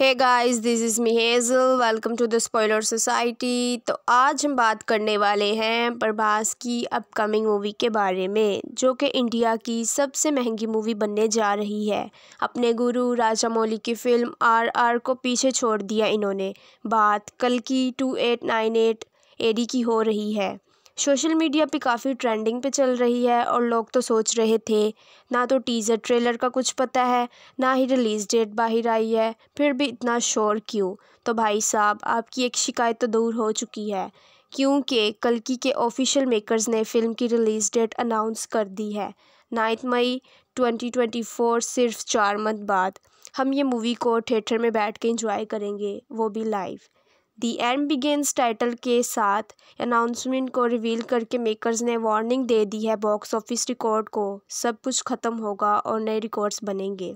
hey guys this is me Hazel welcome to the spoiler society तो आज हम बात करने वाले हैं प्रभास की अपकमिंग मूवी के बारे में जो कि इंडिया की सबसे महंगी मूवी बनने जा रही है अपने गुरु राजा मौली की फ़िल्म आर आर को पीछे छोड़ दिया इन्होंने बात कल की two eight nine eight AD की हो रही है सोशल मीडिया पे काफ़ी ट्रेंडिंग पे चल रही है और लोग तो सोच रहे थे ना तो टीज़र ट्रेलर का कुछ पता है ना ही रिलीज़ डेट बाहर आई है फिर भी इतना शोर क्यों तो भाई साहब आपकी एक शिकायत तो दूर हो चुकी है क्योंकि कलकी के ऑफिशियल मेकर्स ने फ़िल्म की रिलीज़ डेट अनाउंस कर दी है नाइन्थ मई 2024 सिर्फ चार मंथ बाद हम ये मूवी को थिएटर में बैठ के इंजॉय करेंगे वो भी live the end begins title के साथ अनाउंसमेंट को रिवील करके मेकर्स ने वार्निंग दे दी है बॉक्स ऑफिस रिकॉर्ड को सब कुछ ख़त्म होगा और नए रिकॉर्ड्स बनेंगे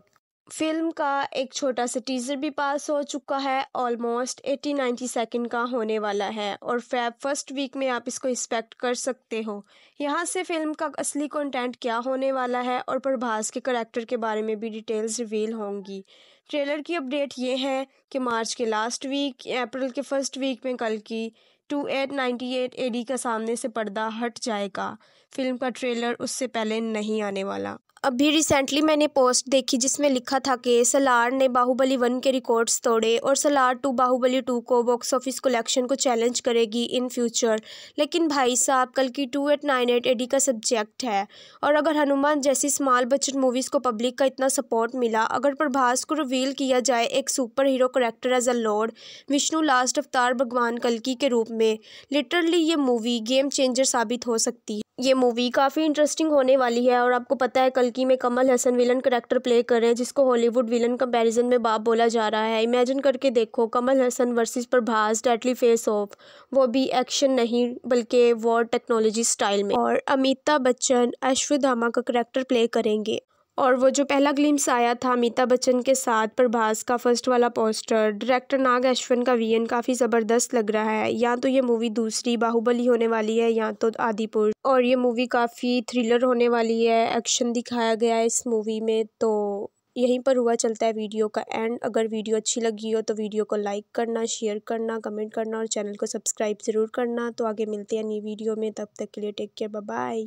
फिल्म का एक छोटा सा टीज़र भी पास हो चुका है ऑलमोस्ट एटी नाइन्टी सेकेंड का होने वाला है और फैब फर्स्ट वीक में आप इसको एक्सपेक्ट कर सकते हो यहाँ से फिल्म का असली कंटेंट क्या होने वाला है और प्रभास के करेक्टर के बारे में भी डिटेल्स रिवील होंगी ट्रेलर की अपडेट ये है कि मार्च के लास्ट वीक अप्रैल के फर्स्ट वीक में कल की two eight ninety eight A D का सामने से पर्दा हट जाएगा फिल्म का ट्रेलर उससे पहले नहीं आने वाला अभी रिसेंटली मैंने पोस्ट देखी जिसमें लिखा था कि सलार ने बाहुबली वन के रिकॉर्ड्स तोड़े और सलार टू बाहुबली टू को बॉक्स ऑफिस कलेक्शन को चैलेंज करेगी इन फ्यूचर लेकिन भाई साहब कल की two eight nine eight AD का सब्जेक्ट है और अगर हनुमान जैसी स्मॉल बजट मूवीज़ को पब्लिक का इतना सपोर्ट मिला अगर प्रभास को रिवील किया जाए एक super hero character as a lord Vishnu last अवतार भगवान कलकी के रूप में लिटरली ये मूवी गेम चेंजर साबित हो सकती है ये मूवी काफ़ी इंटरेस्टिंग होने वाली है और आपको पता है कलकी में Kamal Haasan villain character play कर रहे हैं जिसको हॉलीवुड विलन कंपैरिजन में बाप बोला जा रहा है इमेजिन करके देखो Kamal Haasan versus Prabhas deadly face off वो भी एक्शन नहीं बल्कि वॉर टेक्नोलॉजी स्टाइल में और अमिताभ बच्चन अश्वधामा का करेक्टर प्ले करेंगे और वो जो पहला ग्लिम्स आया था अमिताभ बच्चन के साथ प्रभास का फर्स्ट वाला पोस्टर डायरेक्टर नाग अश्विन का वीएन काफ़ी ज़बरदस्त लग रहा है या तो ये मूवी दूसरी बाहुबली होने वाली है या तो आदिपुर और ये मूवी काफ़ी थ्रिलर होने वाली है एक्शन दिखाया गया है इस मूवी में तो यहीं पर हुआ चलता है वीडियो का एंड अगर वीडियो अच्छी लगी हो तो वीडियो को लाइक करना शेयर करना कमेंट करना और चैनल को सब्सक्राइब ज़रूर करना तो आगे मिलते हैं नई वीडियो में तब तक के लिए टेक केयर बाय